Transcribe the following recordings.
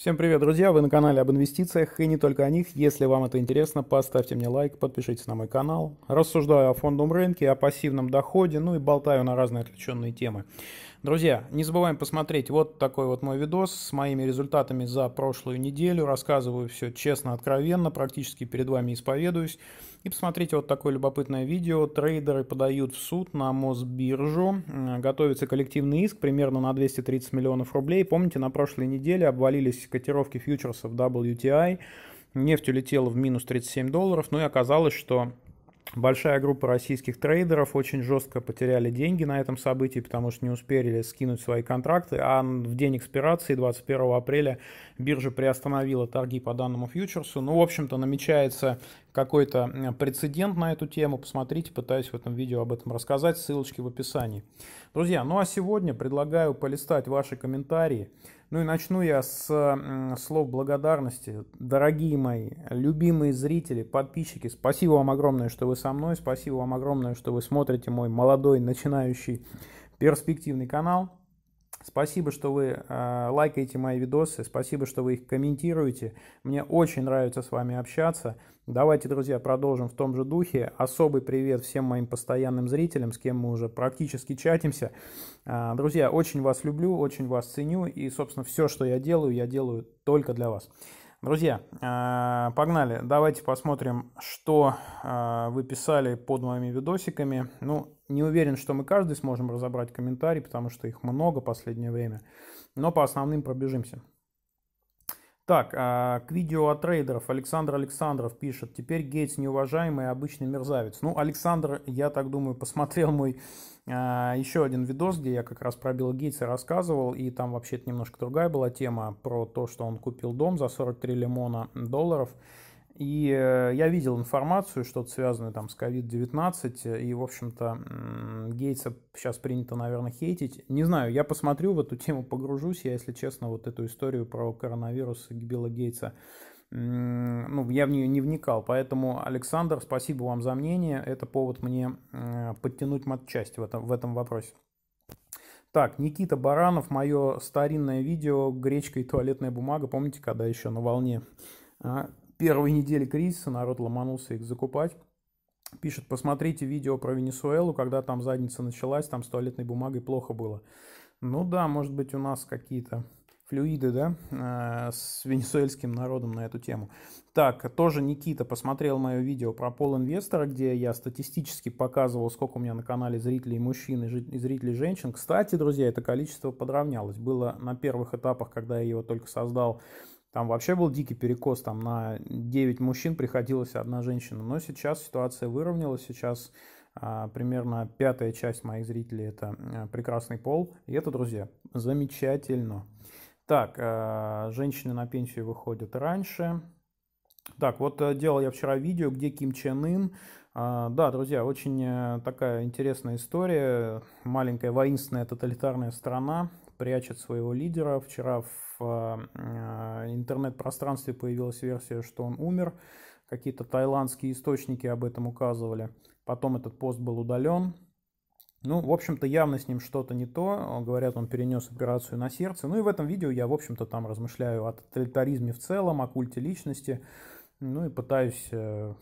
Всем привет, друзья! Вы на канале об инвестициях и не только о них. Если вам это интересно, поставьте мне лайк, подпишитесь на мой канал. Рассуждаю о фондовом рынке, о пассивном доходе, ну и болтаю на разные отвлеченные темы. Друзья, не забываем посмотреть вот такой вот мой видос с моими результатами за прошлую неделю. Рассказываю все честно, откровенно, практически перед вами исповедуюсь. И посмотрите вот такое любопытное видео. Трейдеры подают в суд на Мосбиржу. Готовится коллективный иск примерно на 230 миллионов рублей. Помните, на прошлой неделе обвалились котировки фьючерсов WTI. Нефть улетела в минус 37 долларов. Ну и оказалось, что Большая группа российских трейдеров очень жестко потеряли деньги на этом событии, потому что не успели скинуть свои контракты, а в день экспирации 21 апреля биржа приостановила торги по данному фьючерсу. Ну, в общем-то, намечается какой-то прецедент на эту тему, посмотрите, пытаюсь в этом видео об этом рассказать, ссылочки в описании. Друзья, ну а сегодня предлагаю полистать ваши комментарии. Ну и начну я с слов благодарности. Дорогие мои, любимые зрители, подписчики, спасибо вам огромное, что вы со мной, спасибо вам огромное, что вы смотрите мой молодой, начинающий перспективный канал. Спасибо, что вы э, лайкаете мои видосы, спасибо, что вы их комментируете. Мне очень нравится с вами общаться. Давайте, друзья, продолжим в том же духе. Особый привет всем моим постоянным зрителям, с кем мы уже практически чатимся. Э, друзья, очень вас люблю, очень вас ценю. И, собственно, все, что я делаю, я делаю только для вас. Друзья, э, погнали. Давайте посмотрим, что э, вы писали под моими видосиками. Ну, не уверен, что мы каждый сможем разобрать комментарий, потому что их много в последнее время. Но по основным пробежимся. Так, а, к видео от трейдеров Александр Александров пишет, теперь Гейтс неуважаемый обычный мерзавец. Ну, Александр, я так думаю, посмотрел мой а, еще один видос, где я как раз про Билла Гейтса рассказывал, и там вообще-то немножко другая была тема про то, что он купил дом за 43 лимона долларов, и э, я видел информацию, что-то связанное там с COVID-19, и, в общем-то, Гейтса сейчас принято, наверное, хейтить. Не знаю, я посмотрю, в эту тему погружусь, я, если честно, вот эту историю про коронавирус и Билла Гейтса, ну, я в нее не вникал, поэтому, Александр, спасибо вам за мнение, это повод мне э, подтянуть матчасть в этом, в этом вопросе. Так, Никита Баранов, мое старинное видео «Гречка и туалетная бумага», помните, когда еще на волне а, первой недели кризиса народ ломанулся их закупать. Пишет, посмотрите видео про Венесуэлу, когда там задница началась, там с туалетной бумагой плохо было. Ну да, может быть у нас какие-то флюиды, да, э, с венесуэльским народом на эту тему. Так, тоже Никита посмотрел мое видео про пол инвестора, где я статистически показывал, сколько у меня на канале зрителей мужчин и зрителей женщин. Кстати, друзья, это количество подравнялось. Было на первых этапах, когда я его только создал, там вообще был дикий перекос, там на 9 мужчин приходилась одна женщина. Но сейчас ситуация выровнялась, сейчас а, примерно пятая часть моих зрителей это э, прекрасный пол. И это, друзья, замечательно. Так, а, женщины на пенсию выходят раньше. Так, вот э, делал я вчера видео, где Ким Чен Ын. А, да, друзья, очень такая интересная история. Маленькая воинственная тоталитарная страна прячет своего лидера. Вчера в в э, интернет-пространстве появилась версия, что он умер. Какие-то тайландские источники об этом указывали. Потом этот пост был удален. Ну, в общем-то, явно с ним что-то не то. Говорят, он перенес операцию на сердце. Ну и в этом видео я, в общем-то, там размышляю о тоталитаризме в целом, о культе личности. Ну и пытаюсь э,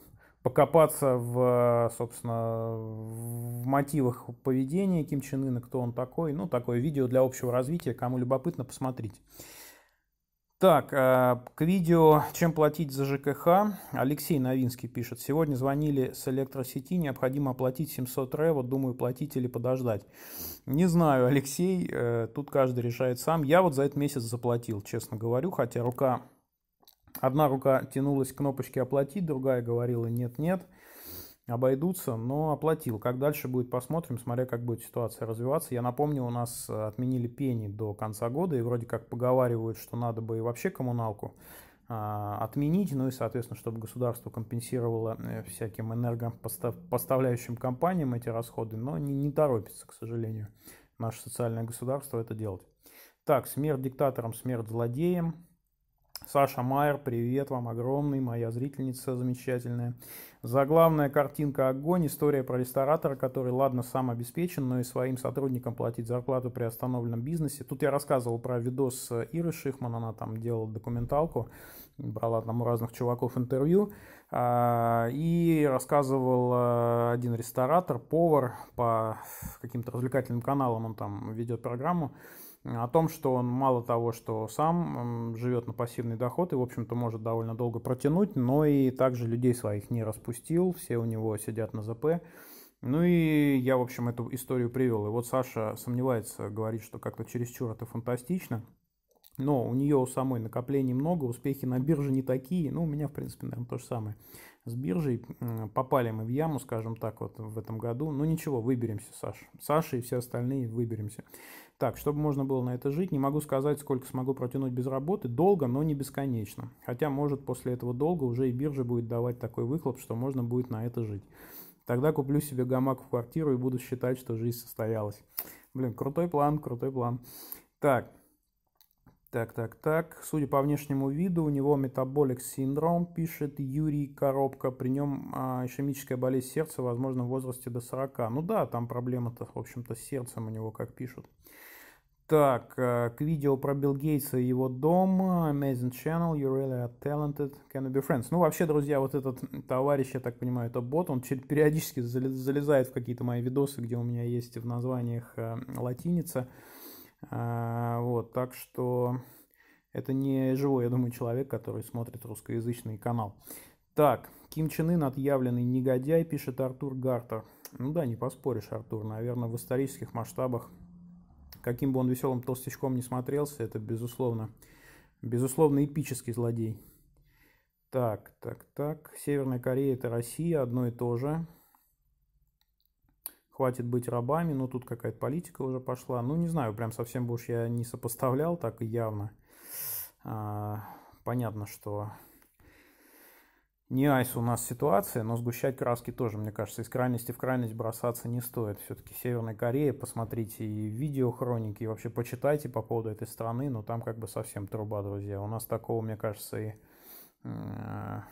покопаться в, собственно, в мотивах поведения Ким Чен Ына, кто он такой. Ну, такое видео для общего развития. Кому любопытно, посмотрите. Так, а, к видео «Чем платить за ЖКХ?» Алексей Новинский пишет. Сегодня звонили с электросети, необходимо оплатить 700 ре, вот думаю, платить или подождать. Не знаю, Алексей, э, тут каждый решает сам. Я вот за этот месяц заплатил, честно говорю, хотя рука... Одна рука тянулась к кнопочке «Оплатить», другая говорила «нет-нет» обойдутся, но оплатил. Как дальше будет, посмотрим, смотря как будет ситуация развиваться. Я напомню, у нас э, отменили пени до конца года, и вроде как поговаривают, что надо бы и вообще коммуналку а, отменить, ну и, соответственно, чтобы государство компенсировало э, всяким энергопоставляющим компаниям эти расходы, но не, не торопится, к сожалению, наше социальное государство это делать. Так, смерть диктаторам, смерть злодеям. Саша Майер, привет вам огромный, моя зрительница замечательная. Заглавная картинка «Огонь» – история про ресторатора, который, ладно, сам обеспечен, но и своим сотрудникам платить зарплату при остановленном бизнесе. Тут я рассказывал про видос Иры Шихман, она там делала документалку, брала там у разных чуваков интервью. А, и рассказывал э, один ресторатор, повар по каким-то развлекательным каналам, он там ведет программу, о том, что он мало того, что сам живет на пассивный доход и, в общем-то, может довольно долго протянуть, но и также людей своих не распустил, все у него сидят на ЗП. Ну и я, в общем, эту историю привел. И вот Саша сомневается, говорит, что как-то чересчур это фантастично. Но у нее у самой накоплений много, успехи на бирже не такие. Ну, у меня, в принципе, наверное, то же самое с биржей. Попали мы в яму, скажем так, вот в этом году. Ну ничего, выберемся, Саша. Саша и все остальные выберемся. Так, чтобы можно было на это жить, не могу сказать, сколько смогу протянуть без работы. Долго, но не бесконечно. Хотя, может, после этого долго уже и биржа будет давать такой выхлоп, что можно будет на это жить. Тогда куплю себе гамак в квартиру и буду считать, что жизнь состоялась. Блин, крутой план, крутой план. Так, так, так, так. Судя по внешнему виду, у него метаболик синдром, пишет Юрий Коробка. При нем а, ишемическая болезнь сердца, возможно, в возрасте до 40. Ну да, там проблема-то, в общем-то, с сердцем у него, как пишут. Так, э, к видео про Билл Гейтса и его дом. Amazing channel, you really are talented, can be friends. Ну, вообще, друзья, вот этот товарищ, я так понимаю, это бот, он периодически залезает в какие-то мои видосы, где у меня есть в названиях э, латиница. А, вот, так что это не живой, я думаю, человек, который смотрит русскоязычный канал. Так, Ким Чен Ын отъявленный негодяй, пишет Артур Гартер. Ну да, не поспоришь, Артур, наверное, в исторических масштабах, каким бы он веселым толстячком не смотрелся, это, безусловно, безусловно, эпический злодей. Так, так, так. Северная Корея – это Россия, одно и то же хватит быть рабами, но ну, тут какая-то политика уже пошла. Ну, не знаю, прям совсем бы уж я не сопоставлял так явно. А, понятно, что не айс у нас ситуация, но сгущать краски тоже, мне кажется, из крайности в крайность бросаться не стоит. Все-таки Северная Корея, посмотрите и видеохроники, и вообще почитайте по поводу этой страны, но там как бы совсем труба, друзья. У нас такого, мне кажется, и а,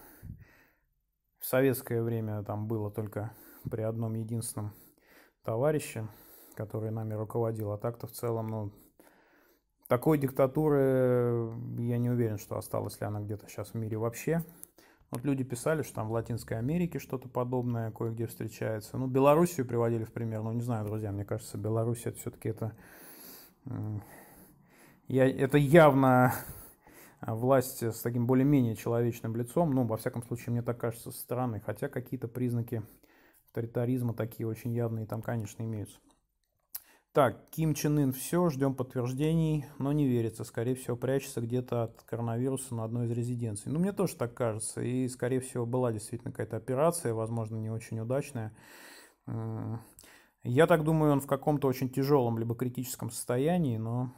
в советское время там было только при одном единственном товарища, который нами руководил. А так-то в целом, ну, такой диктатуры, э, я не уверен, что осталась ли она где-то сейчас в мире вообще. Вот люди писали, что там в Латинской Америке что-то подобное кое-где встречается. Ну, Белоруссию приводили в пример. Ну, не знаю, друзья, мне кажется, Беларусь это все-таки это... Я, это явно власть с таким более-менее человечным лицом. Ну, во всяком случае, мне так кажется, со стороны. Хотя какие-то признаки авторитаризма такие очень явные там, конечно, имеются. Так, Ким Чен Ын все, ждем подтверждений, но не верится. Скорее всего, прячется где-то от коронавируса на одной из резиденций. Ну, мне тоже так кажется. И, скорее всего, была действительно какая-то операция, возможно, не очень удачная. Я так думаю, он в каком-то очень тяжелом, либо критическом состоянии, но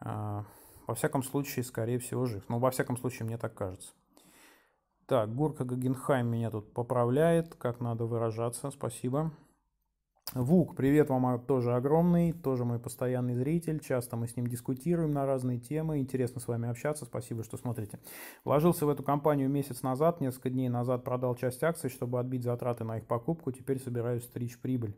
а, во всяком случае, скорее всего, жив. Ну, во всяком случае, мне так кажется. Так, Горка Гагенхайм меня тут поправляет, как надо выражаться, спасибо. Вук, привет вам тоже огромный, тоже мой постоянный зритель, часто мы с ним дискутируем на разные темы, интересно с вами общаться, спасибо, что смотрите. Вложился в эту компанию месяц назад, несколько дней назад продал часть акций, чтобы отбить затраты на их покупку, теперь собираюсь стричь прибыль.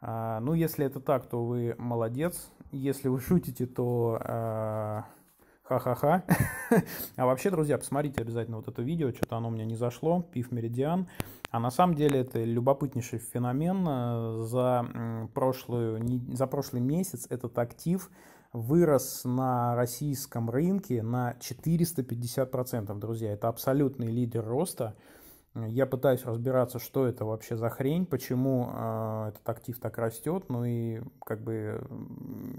А, ну, если это так, то вы молодец, если вы шутите, то... А Ха-ха-ха. а вообще, друзья, посмотрите обязательно вот это видео, что-то оно у меня не зашло, пив меридиан. А на самом деле это любопытнейший феномен. Э, за, прошлую, за прошлый месяц этот актив вырос на российском рынке на 450%, друзья. Это абсолютный лидер роста. Я пытаюсь разбираться, что это вообще за хрень, почему э, этот актив так растет. Ну и как бы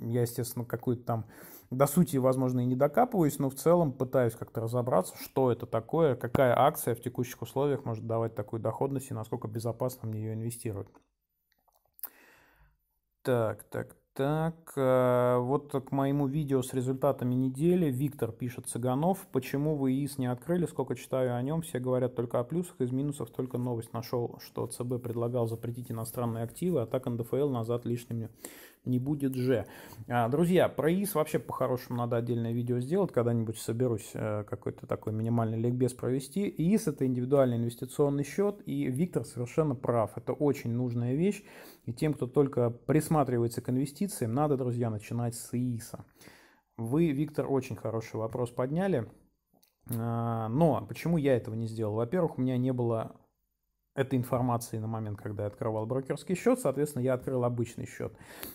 я, естественно, какую-то там до сути, возможно, и не докапываюсь, но в целом пытаюсь как-то разобраться, что это такое, какая акция в текущих условиях может давать такую доходность и насколько безопасно мне ее инвестировать. Так, так, так, э, вот к моему видео с результатами недели Виктор пишет Цыганов. Почему вы ИИС не открыли? Сколько читаю о нем? Все говорят только о плюсах, из минусов только новость. Нашел, что ЦБ предлагал запретить иностранные активы, а так НДФЛ назад лишним не будет же. А, друзья, про ИИС вообще по-хорошему надо отдельное видео сделать, когда-нибудь соберусь э, какой-то такой минимальный ликбез провести. ИИС – это индивидуальный инвестиционный счет, и Виктор совершенно прав, это очень нужная вещь, и тем, кто только присматривается к инвестициям, надо, друзья, начинать с ИИСа. Вы, Виктор, очень хороший вопрос подняли, а, но почему я этого не сделал? Во-первых, у меня не было этой информации на момент, когда я открывал брокерский счет, соответственно, я открыл обычный счет.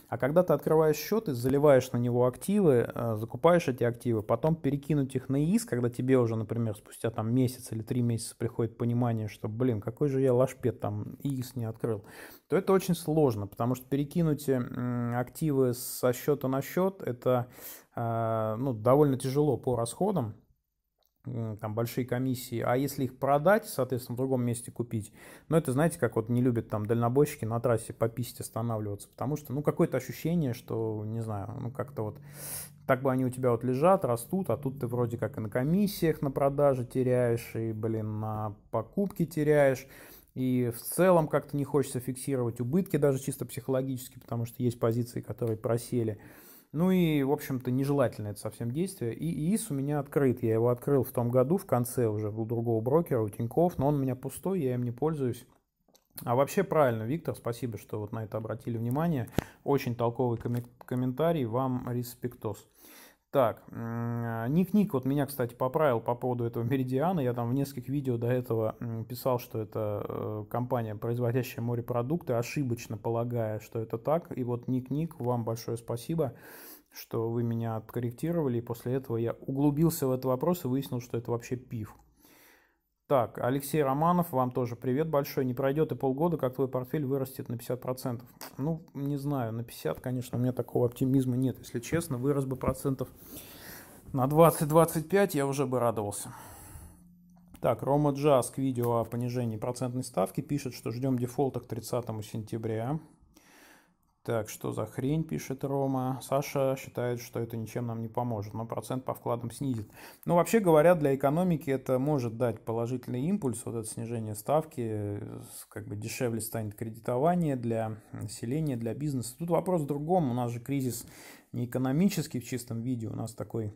А когда ты открываешь счет и заливаешь на него активы, э, закупаешь эти активы, потом перекинуть их на ИИС, когда тебе уже, например, спустя там месяц или три месяца приходит понимание, что, блин, какой же я лашпет там ИИС не открыл, то это очень сложно, потому что перекинуть э, активы со счета на счет, это э, ну, довольно тяжело по расходам, там большие комиссии, а если их продать, соответственно, в другом месте купить, ну, это, знаете, как вот не любят там дальнобойщики на трассе по писте останавливаться, потому что, ну, какое-то ощущение, что, не знаю, ну, как-то вот так бы они у тебя вот лежат, растут, а тут ты вроде как и на комиссиях на продаже теряешь, и, блин, на покупке теряешь, и в целом как-то не хочется фиксировать убытки даже чисто психологически, потому что есть позиции, которые просели, ну и, в общем-то, нежелательное это совсем действие. И ИИС у меня открыт. Я его открыл в том году, в конце уже был другого брокера, у Тинькофф, но он у меня пустой, я им не пользуюсь. А вообще правильно, Виктор, спасибо, что вот на это обратили внимание. Очень толковый комментарий, вам респектос. Так, Ник Ник вот меня, кстати, поправил по поводу этого меридиана. Я там в нескольких видео до этого писал, что это э, компания, производящая морепродукты, ошибочно полагая, что это так. И вот Ник Ник, вам большое спасибо, что вы меня откорректировали. И после этого я углубился в этот вопрос и выяснил, что это вообще пив. Так, Алексей Романов, вам тоже привет большой. Не пройдет и полгода, как твой портфель вырастет на 50%. Ну, не знаю, на 50, конечно, у меня такого оптимизма нет. Если честно, вырос бы процентов на 20-25, я уже бы радовался. Так, Рома Джаз видео о понижении процентной ставки пишет, что ждем дефолта к 30 сентября. Так, что за хрень, пишет Рома. Саша считает, что это ничем нам не поможет, но процент по вкладам снизит. Ну, вообще говоря, для экономики это может дать положительный импульс, вот это снижение ставки, как бы дешевле станет кредитование для населения, для бизнеса. Тут вопрос в другом, у нас же кризис не экономический в чистом виде, у нас такой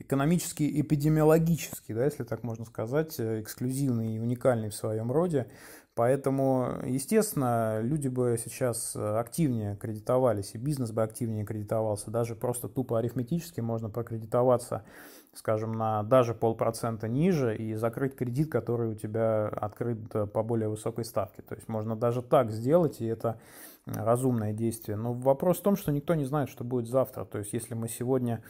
экономический, эпидемиологический, да, если так можно сказать, э, эксклюзивный и уникальный в своем роде. Поэтому, естественно, люди бы сейчас э, активнее кредитовались, и бизнес бы активнее кредитовался. Даже просто тупо арифметически можно прокредитоваться, скажем, на даже полпроцента ниже и закрыть кредит, который у тебя открыт э, по более высокой ставке. То есть можно даже так сделать, и это э, разумное действие. Но вопрос в том, что никто не знает, что будет завтра. То есть если мы сегодня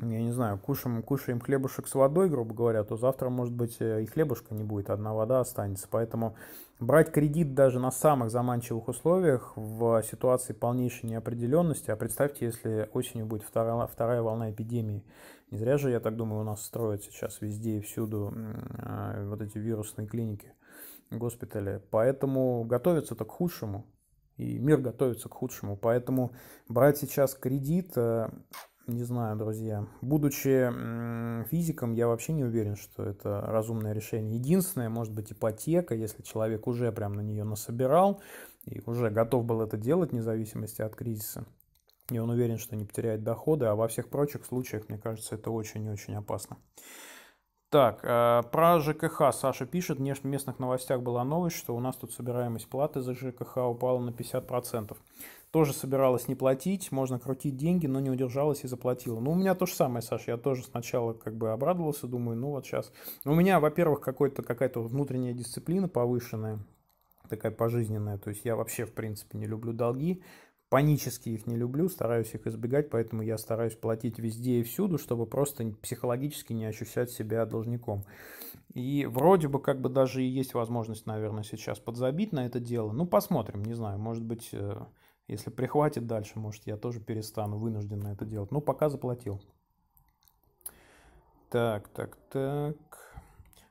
я не знаю, кушаем, кушаем хлебушек с водой, грубо говоря, то завтра, может быть, э, и хлебушка не будет, одна вода останется. Поэтому брать кредит даже на самых заманчивых условиях в ситуации полнейшей неопределенности, а представьте, если осенью будет вторая, вторая волна эпидемии. Не зря же, я так думаю, у нас строят сейчас везде и всюду э, вот эти вирусные клиники, госпитали. Поэтому готовиться-то к худшему, и мир готовится к худшему. Поэтому брать сейчас кредит э, не знаю, друзья. Будучи физиком, я вообще не уверен, что это разумное решение. Единственное, может быть, ипотека, если человек уже прям на нее насобирал и уже готов был это делать, вне зависимости от кризиса. И он уверен, что не потеряет доходы, а во всех прочих случаях, мне кажется, это очень-очень и опасно. Так, э, про ЖКХ Саша пишет. В местных новостях была новость, что у нас тут собираемость платы за ЖКХ упала на 50%. Тоже собиралась не платить, можно крутить деньги, но не удержалась и заплатила. Ну, у меня то же самое, Саша. Я тоже сначала как бы обрадовался, думаю, ну вот сейчас. У меня, во-первых, какая-то внутренняя дисциплина повышенная такая пожизненная. То есть я вообще, в принципе, не люблю долги панически их не люблю, стараюсь их избегать, поэтому я стараюсь платить везде и всюду, чтобы просто психологически не ощущать себя должником. И вроде бы как бы даже и есть возможность, наверное, сейчас подзабить на это дело. Ну, посмотрим, не знаю, может быть, э, если прихватит дальше, может, я тоже перестану вынужденно это делать. Но ну, пока заплатил. Так, так, так.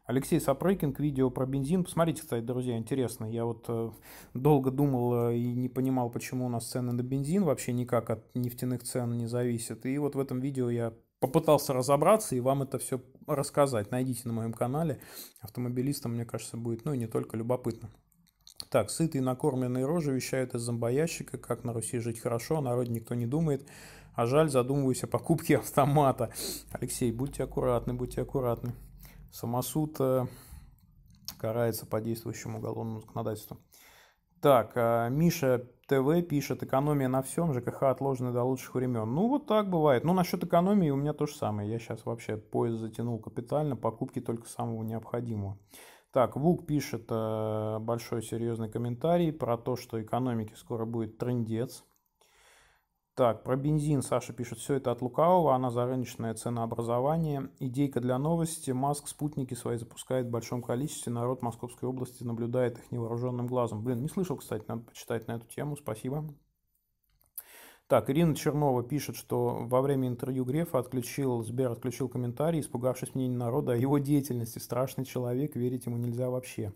Алексей Сапрыкин к видео про бензин. Посмотрите, кстати, друзья, интересно. Я вот э, долго думал э, и не понимал, почему у нас цены на бензин вообще никак от нефтяных цен не зависят. И вот в этом видео я попытался разобраться и вам это все рассказать. Найдите на моем канале. Автомобилистам, мне кажется, будет, ну и не только, любопытно. Так, сытые накормленные рожи вещают из зомбоящика, как на Руси жить хорошо, о а народе никто не думает, а жаль, задумываюсь о покупке автомата. Алексей, будьте аккуратны, будьте аккуратны. Самосуд э, карается по действующему уголовному законодательству. Так, э, Миша ТВ пишет, экономия на всем, ЖКХ отложена до лучших времен. Ну, вот так бывает. Ну, насчет экономии у меня то же самое. Я сейчас вообще поезд затянул капитально, покупки только самого необходимого. Так, Вук пишет э, большой серьезный комментарий про то, что экономике скоро будет трендец. Так, про бензин Саша пишет, все это от лукавого, она за рыночное ценообразование. Идейка для новости. Маск спутники свои запускает в большом количестве. Народ Московской области наблюдает их невооруженным глазом. Блин, не слышал, кстати, надо почитать на эту тему. Спасибо. Так, Ирина Чернова пишет, что во время интервью Грефа отключил, Сбер отключил комментарий, испугавшись мнения народа о его деятельности. Страшный человек, верить ему нельзя вообще.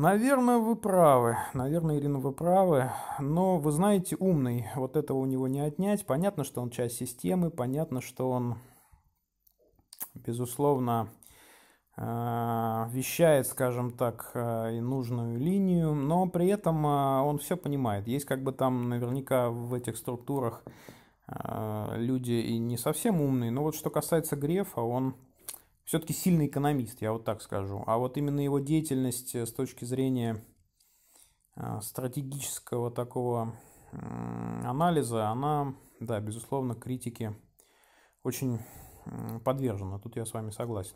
Наверное, вы правы. Наверное, Ирина, вы правы. Но вы знаете, умный. Вот этого у него не отнять. Понятно, что он часть системы. Понятно, что он, безусловно, э, вещает, скажем так, э, и нужную линию, но при этом э, он все понимает. Есть как бы там наверняка в этих структурах люди и не совсем умные, но вот что касается Грефа, он все-таки сильный экономист, я вот так скажу. А вот именно его деятельность э, с точки зрения э, стратегического такого анализа, она, да, безусловно, критике очень подвержена. Тут я с вами согласен.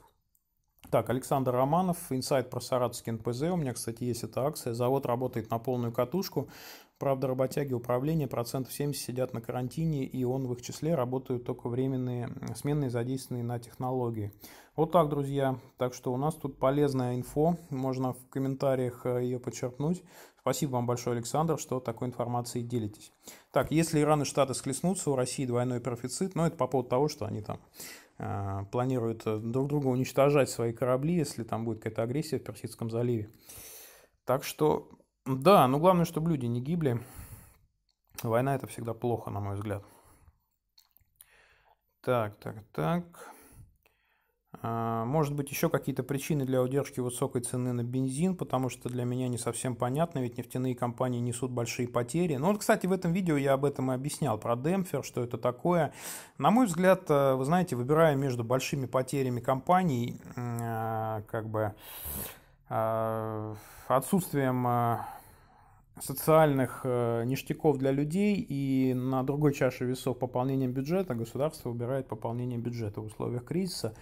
Так, Александр Романов, инсайт про саратовский НПЗ. У меня, кстати, есть эта акция. Завод работает на полную катушку. Правда, работяги управления процентов 70 сидят на карантине, и он в их числе работают только временные сменные, задействованные на технологии. Вот так, друзья. Так что у нас тут полезная инфо. Можно в комментариях э, ее подчеркнуть. Спасибо вам большое, Александр, что такой информацией делитесь. Так, если Иран и Штаты схлестнутся, у России двойной профицит, но это по поводу того, что они там а, планируют э, друг друга уничтожать свои корабли, если там будет какая-то агрессия в Персидском заливе. Так что, да, но ну, главное, чтобы люди не гибли. Война это всегда плохо, на мой взгляд. Так, так, так. А, может быть, еще какие-то причины для удержки высокой цены на бензин, потому что для меня не совсем понятно, ведь нефтяные компании несут большие потери. Ну вот, кстати, в этом видео я об этом и объяснял, про демпфер, что это такое. На мой взгляд, э, вы знаете, выбирая между большими потерями компаний, э, как бы э, отсутствием социальных ништяков для людей и на другой чаше весов пополнением бюджета государство выбирает пополнение бюджета в условиях кризиса.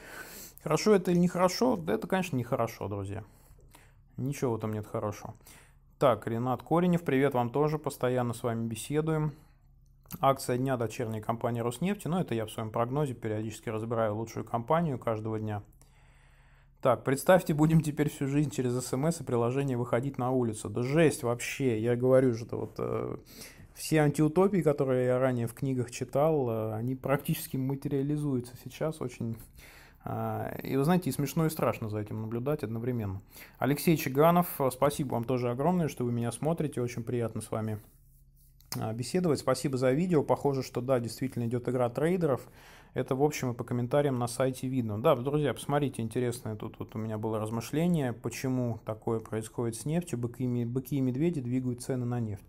Хорошо это или нехорошо? Да это, конечно, нехорошо, друзья. Ничего в этом нет хорошего. Так, Ренат Коренев, привет вам тоже. Постоянно с вами беседуем. Акция дня дочерней компании Роснефти. Ну, это я в своем прогнозе периодически разбираю лучшую компанию каждого дня. Так, представьте, будем теперь всю жизнь через смс эм и приложение выходить на улицу. Да жесть вообще, я говорю что вот э, все антиутопии, которые я ранее в книгах читал, э, они практически материализуются сейчас очень а, и вы знаете, и смешно, и страшно за этим наблюдать одновременно. Алексей Чиганов, э, спасибо вам тоже огромное, что вы меня смотрите. Очень приятно с вами а, беседовать. Спасибо за видео. Похоже, что да, действительно идет игра трейдеров. Это, в общем, и по комментариям на сайте видно. Да, друзья, посмотрите, интересное тут вот у меня было размышление, почему такое происходит с нефтью. Быки, быки и медведи двигают цены на нефть.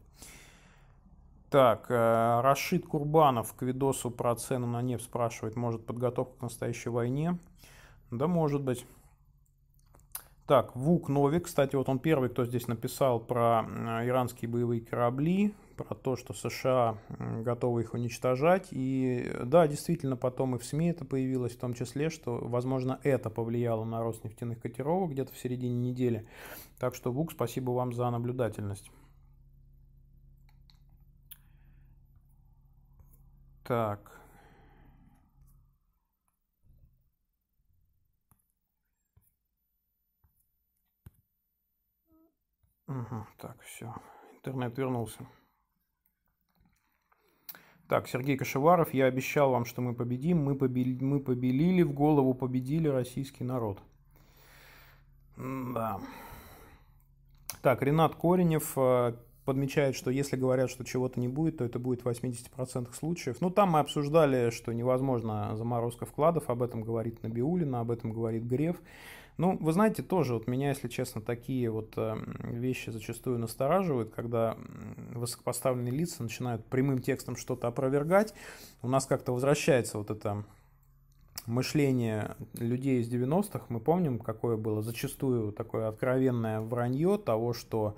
Так, э, Рашид Курбанов к видосу про цену на нефть спрашивает, может подготовка к настоящей войне? Да, может быть. Так, Вук Новик, кстати, вот он первый, кто здесь написал про э, иранские боевые корабли, про то, что США готовы их уничтожать. И э, да, действительно, потом и в СМИ это появилось, в том числе, что, возможно, это повлияло на рост нефтяных котировок где-то в середине недели. Так что, Вук, спасибо вам за наблюдательность. Так. Угу, так, все. Интернет вернулся. Так, Сергей Кашеваров, я обещал вам, что мы победим. Мы, побели, мы побелили в голову, победили российский народ. Да. Так, Ренат Коренев, э, подмечает, что если говорят, что чего-то не будет, то это будет в 80% случаев. Ну, там мы обсуждали, что невозможно заморозка вкладов, об этом говорит Набиулина, об этом говорит Греф. Ну, вы знаете, тоже вот меня, если честно, такие вот эм, вещи зачастую настораживают, когда высокопоставленные лица начинают прямым текстом что-то опровергать. У нас как-то возвращается вот это мышление людей из 90-х. Мы помним, какое было зачастую такое откровенное вранье того, что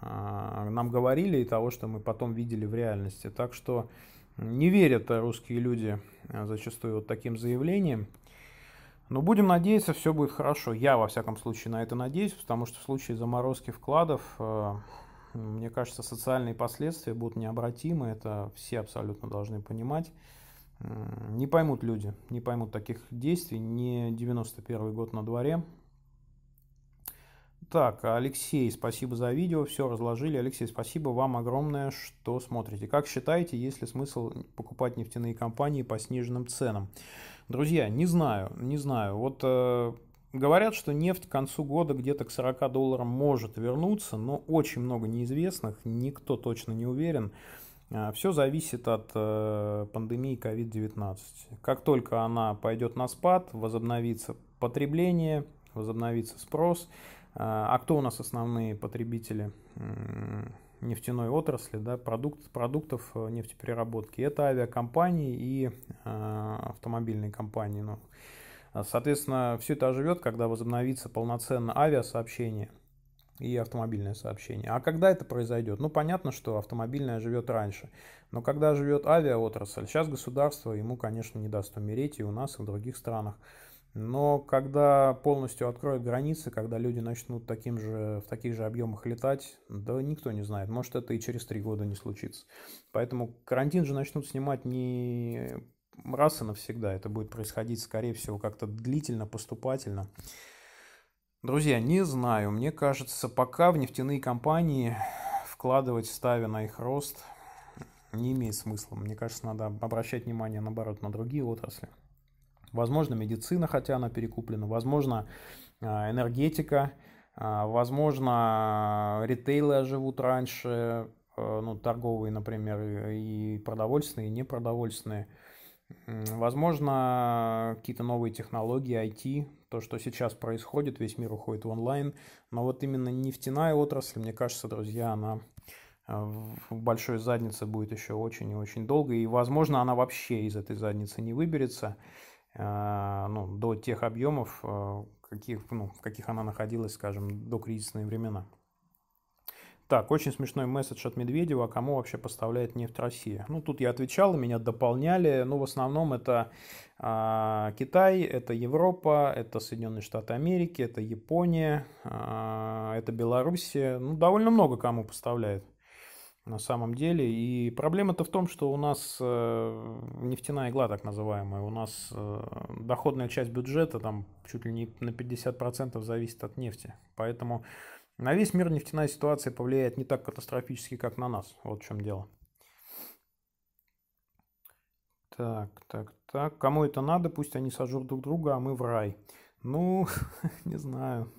а, нам говорили и того, что мы потом видели в реальности. Так что не верят русские люди а, зачастую вот таким заявлениям. Но будем надеяться, все будет хорошо. Я, во всяком случае, на это надеюсь, потому что в случае заморозки вкладов, а, мне кажется, социальные последствия будут необратимы. Это все абсолютно должны понимать. Не поймут люди, не поймут таких действий. Не 91 год на дворе. Так, Алексей, спасибо за видео, все разложили. Алексей, спасибо вам огромное, что смотрите. Как считаете, есть ли смысл покупать нефтяные компании по сниженным ценам? Друзья, не знаю, не знаю. Вот э, говорят, что нефть к концу года где-то к 40 долларам может вернуться, но очень много неизвестных, никто точно не уверен. Э, все зависит от э, пандемии COVID-19. Как только она пойдет на спад, возобновится потребление, возобновится спрос – а, а кто у нас основные потребители нефтяной отрасли, да, продукт, продуктов э, нефтепереработки? Это авиакомпании и а, автомобильные компании. Ну, а, соответственно, все это оживет, когда возобновится полноценно авиасообщение и автомобильное сообщение. А когда это произойдет? Ну, понятно, что автомобильное живет раньше. Но когда живет авиаотрасль, сейчас государство ему, конечно, не даст умереть и у нас, и в других странах. Но когда полностью откроют границы, когда люди начнут таким же, в таких же объемах летать, да никто не знает. Может, это и через три года не случится. Поэтому карантин же начнут снимать не раз и навсегда. Это будет происходить, скорее всего, как-то длительно, поступательно. Друзья, не знаю. Мне кажется, пока в нефтяные компании вкладывать, ставя на их рост, не имеет смысла. Мне кажется, надо обращать внимание, наоборот, на другие отрасли. Возможно, медицина, хотя она перекуплена, возможно, а, энергетика, а, возможно, ритейлы живут раньше, а, ну, торговые, например, и продовольственные, и непродовольственные. Возможно, какие-то новые технологии, IT, то, что сейчас происходит, весь мир уходит в онлайн. Но вот именно нефтяная отрасль, мне кажется, друзья, она в большой заднице будет еще очень и очень долго. И, возможно, она вообще из этой задницы не выберется. А, ну, до тех объемов, а, каких, ну, в каких она находилась, скажем, до кризисные времена. Так, очень смешной месседж от Медведева, а кому вообще поставляет нефть Россия? Ну, тут я отвечал, меня дополняли, но ну, в основном это э, Китай, это Европа, это Соединенные Штаты Америки, это Япония, э, это Белоруссия. Ну, довольно много кому поставляет на самом деле. И проблема-то в том, что у нас э, нефтяная игла, так называемая, у нас э, доходная часть бюджета там чуть ли не на 50% зависит от нефти. Поэтому на весь мир нефтяная ситуация повлияет не так катастрофически, как на нас. Вот в чем дело. Так, так, так. Кому это надо, пусть они сожрут друг друга, а мы в рай. Ну, не знаю.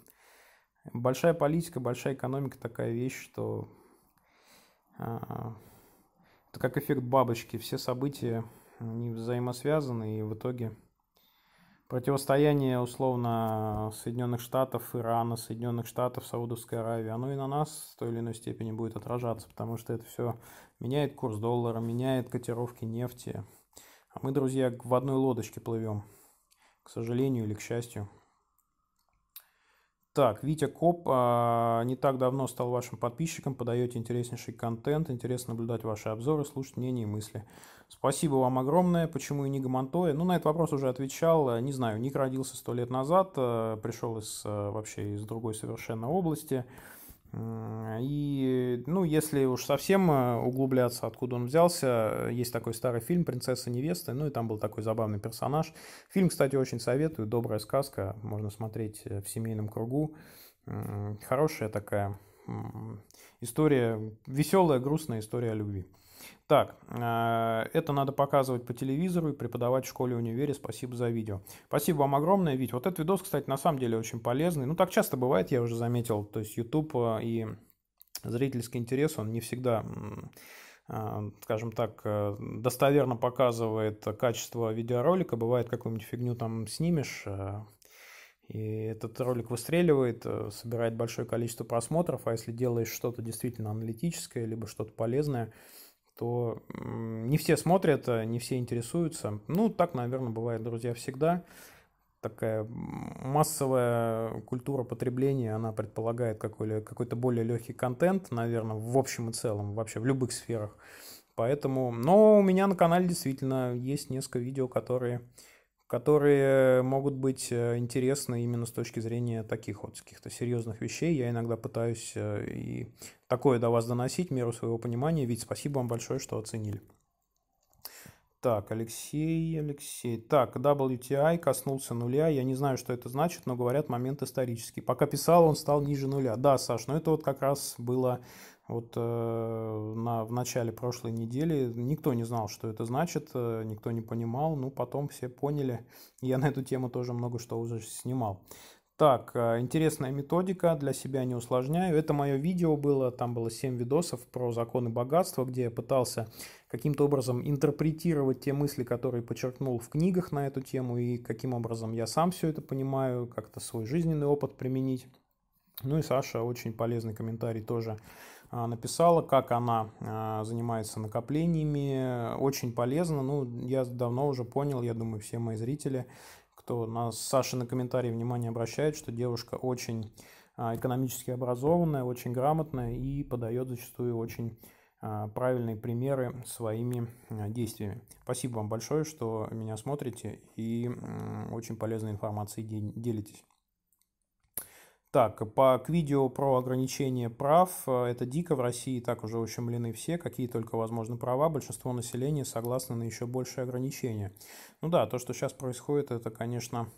Большая политика, большая экономика такая вещь, что а, это как эффект бабочки. Все события они взаимосвязаны, и в итоге противостояние условно Соединенных Штатов, Ирана, Соединенных Штатов, Саудовской Аравии, оно и на нас в той или иной степени будет отражаться, потому что это все меняет курс доллара, меняет котировки нефти. А мы, друзья, в одной лодочке плывем, к сожалению или к счастью. Так, Витя Коп а, не так давно стал вашим подписчиком, подаете интереснейший контент, интересно наблюдать ваши обзоры, слушать мнения и мысли. Спасибо вам огромное. Почему и не Монтоя? Ну, на этот вопрос уже отвечал. Э, не знаю, Ник родился сто лет назад, э, пришел из э, вообще из другой совершенно области. И, ну, если уж совсем э, углубляться, откуда он взялся, э, есть такой старый фильм «Принцесса невеста", ну и там был такой забавный персонаж. Фильм, кстати, очень советую, добрая сказка, можно смотреть э, в семейном кругу. Хорошая такая история, веселая, грустная история о любви. Так, э, это надо показывать по телевизору и преподавать в школе и универе. Спасибо за видео. Спасибо вам огромное, Вить. Вот этот видос, кстати, на самом деле очень полезный. Ну, так часто бывает, я уже заметил. То есть YouTube э, и зрительский интерес, он не всегда э, скажем так, достоверно показывает качество видеоролика. Бывает, какую-нибудь фигню там снимешь, и этот ролик выстреливает, собирает большое количество просмотров, а если делаешь что-то действительно аналитическое, либо что-то полезное, то не все смотрят, э, не все интересуются. Ну, так, наверное, бывает, друзья, всегда. Такая массовая культура потребления, она предполагает какой-то более легкий контент, наверное, в общем и целом, вообще в любых сферах. Поэтому, но у меня на канале действительно есть несколько видео, которые которые могут быть э, интересны именно с точки зрения таких вот каких-то серьезных вещей. Я иногда пытаюсь э, и такое до вас доносить, меру своего понимания. Ведь спасибо вам большое, что оценили. Так, Алексей, Алексей. Так, WTI коснулся нуля. Я не знаю, что это значит, но говорят, момент исторический. Пока писал, он стал ниже нуля. Да, Саш, но это вот как раз было вот э, на, в начале прошлой недели никто не знал, что это значит, э, никто не понимал, ну потом все поняли. Я на эту тему тоже много что уже снимал. Так, э, интересная методика, для себя не усложняю. Это мое видео было, там было 7 видосов про законы богатства, где я пытался каким-то образом интерпретировать те мысли, которые подчеркнул в книгах на эту тему, и каким образом я сам все это понимаю, как-то свой жизненный опыт применить. Ну и Саша очень полезный комментарий тоже а, написала, как она а, занимается накоплениями. Очень полезно. Ну, я давно уже понял, я думаю, все мои зрители, кто на Саше на комментарии внимание обращает, что девушка очень а, экономически образованная, очень грамотная и подает зачастую очень правильные примеры своими действиями. Спасибо вам большое, что меня смотрите и очень полезной информацией делитесь. Так, по, к видео про ограничение прав, э, это дико, в России так уже ущемлены все, какие только возможны права, большинство населения согласно на еще большее ограничения. Ну да, то, что сейчас происходит, это, конечно,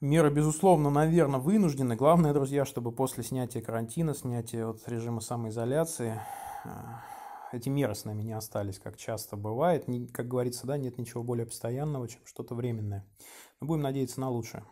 меры, безусловно, наверное, вынуждены. Главное, друзья, чтобы после снятия карантина, снятия вот режима самоизоляции, э, эти меры с нами не остались, как часто бывает. Как говорится, да, нет ничего более постоянного, чем что-то временное. Но будем надеяться на лучшее.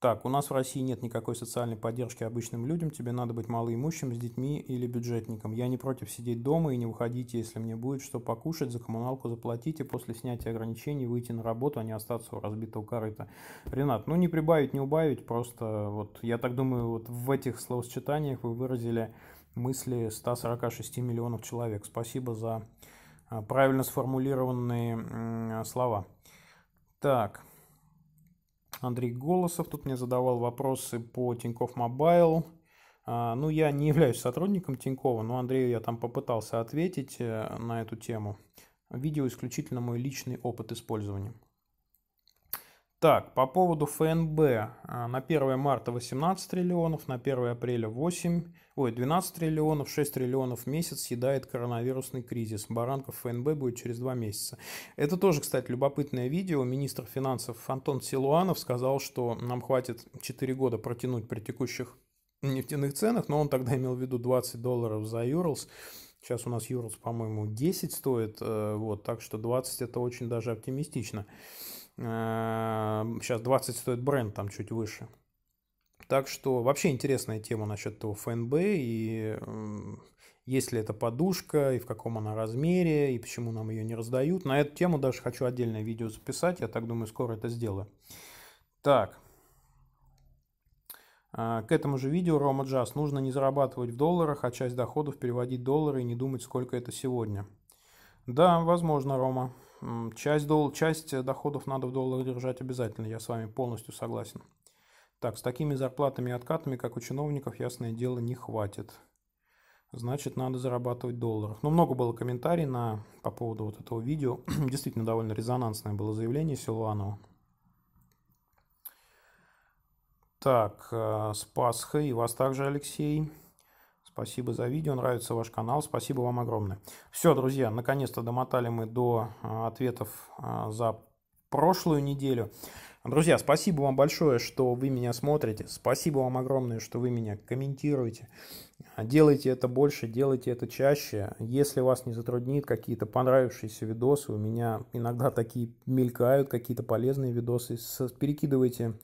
Так, у нас в России нет никакой социальной поддержки обычным людям, тебе надо быть малоимущим, с детьми или бюджетником. Я не против сидеть дома и не выходить, если мне будет что покушать, за коммуналку заплатить и после снятия ограничений выйти на работу, а не остаться у разбитого корыта. Ренат, ну не прибавить, не убавить, просто вот я так думаю, вот в этих словосочетаниях вы выразили мысли 146 миллионов человек. Спасибо за а, правильно сформулированные слова. Так, Андрей Голосов тут мне задавал вопросы по Тинькофф Мобайл. А, ну, я не являюсь сотрудником Тинькова, но Андрею я там попытался ответить э, на эту тему. Видео исключительно мой личный опыт использования. Так, по поводу ФНБ. А, на 1 марта 18 триллионов, на 1 апреля 8, ой, 12 триллионов, 6 триллионов в месяц съедает коронавирусный кризис. Баранков ФНБ будет через 2 месяца. Это тоже, кстати, любопытное видео. Министр финансов Антон Силуанов сказал, что нам хватит 4 года протянуть при текущих нефтяных ценах, но он тогда имел в виду 20 долларов за Юрлс. Сейчас у нас Юрлс, по-моему, 10 стоит, э, вот, так что 20 это очень даже оптимистично. Сейчас э, 20 стоит бренд, там чуть выше. Так что вообще интересная тема насчет этого ФНБ и есть ли это подушка, и в каком она размере, и почему нам ее не раздают. На эту тему даже хочу отдельное видео записать, я так думаю, скоро это сделаю. Так, э, к этому же видео Рома Джаз. Нужно не зарабатывать в долларах, а часть доходов переводить в доллары и не думать, сколько это сегодня. Да, возможно, Рома. Часть, дол... часть доходов надо в долларах держать обязательно, я с вами полностью согласен. Так, с такими зарплатами и откатами, как у чиновников, ясное дело, не хватит. Значит, надо зарабатывать в долларах. Но ну, много было комментариев на, по поводу вот этого видео. Действительно, довольно резонансное было заявление Силуанова. Так, э, с Пасхой и вас также, Алексей. Спасибо за видео, нравится ваш канал, спасибо вам огромное. Все, друзья, наконец-то домотали мы до э, ответов э, за прошлую неделю. Друзья, спасибо вам большое, что вы меня смотрите. Спасибо вам огромное, что вы меня комментируете. Делайте это больше, делайте это чаще. Если вас не затруднит какие-то понравившиеся видосы, у меня иногда такие мелькают, какие-то полезные видосы, перекидывайте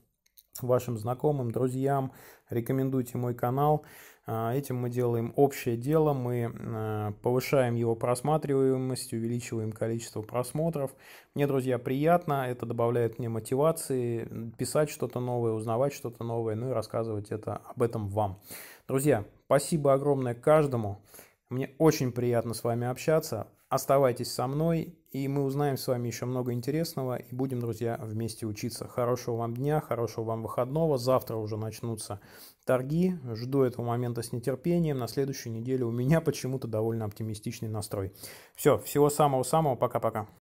вашим знакомым, друзьям, рекомендуйте мой канал. А, этим мы делаем общее дело, мы а, повышаем его просматриваемость, увеличиваем количество просмотров. Мне, друзья, приятно, это добавляет мне мотивации писать что-то новое, узнавать что-то новое, ну и рассказывать это, об этом вам. Друзья, спасибо огромное каждому. Мне очень приятно с вами общаться. Оставайтесь со мной и мы узнаем с вами еще много интересного и будем, друзья, вместе учиться. Хорошего вам дня, хорошего вам выходного. Завтра уже начнутся торги. Жду этого момента с нетерпением. На следующей неделе у меня почему-то довольно оптимистичный настрой. Все, всего самого-самого. Пока-пока.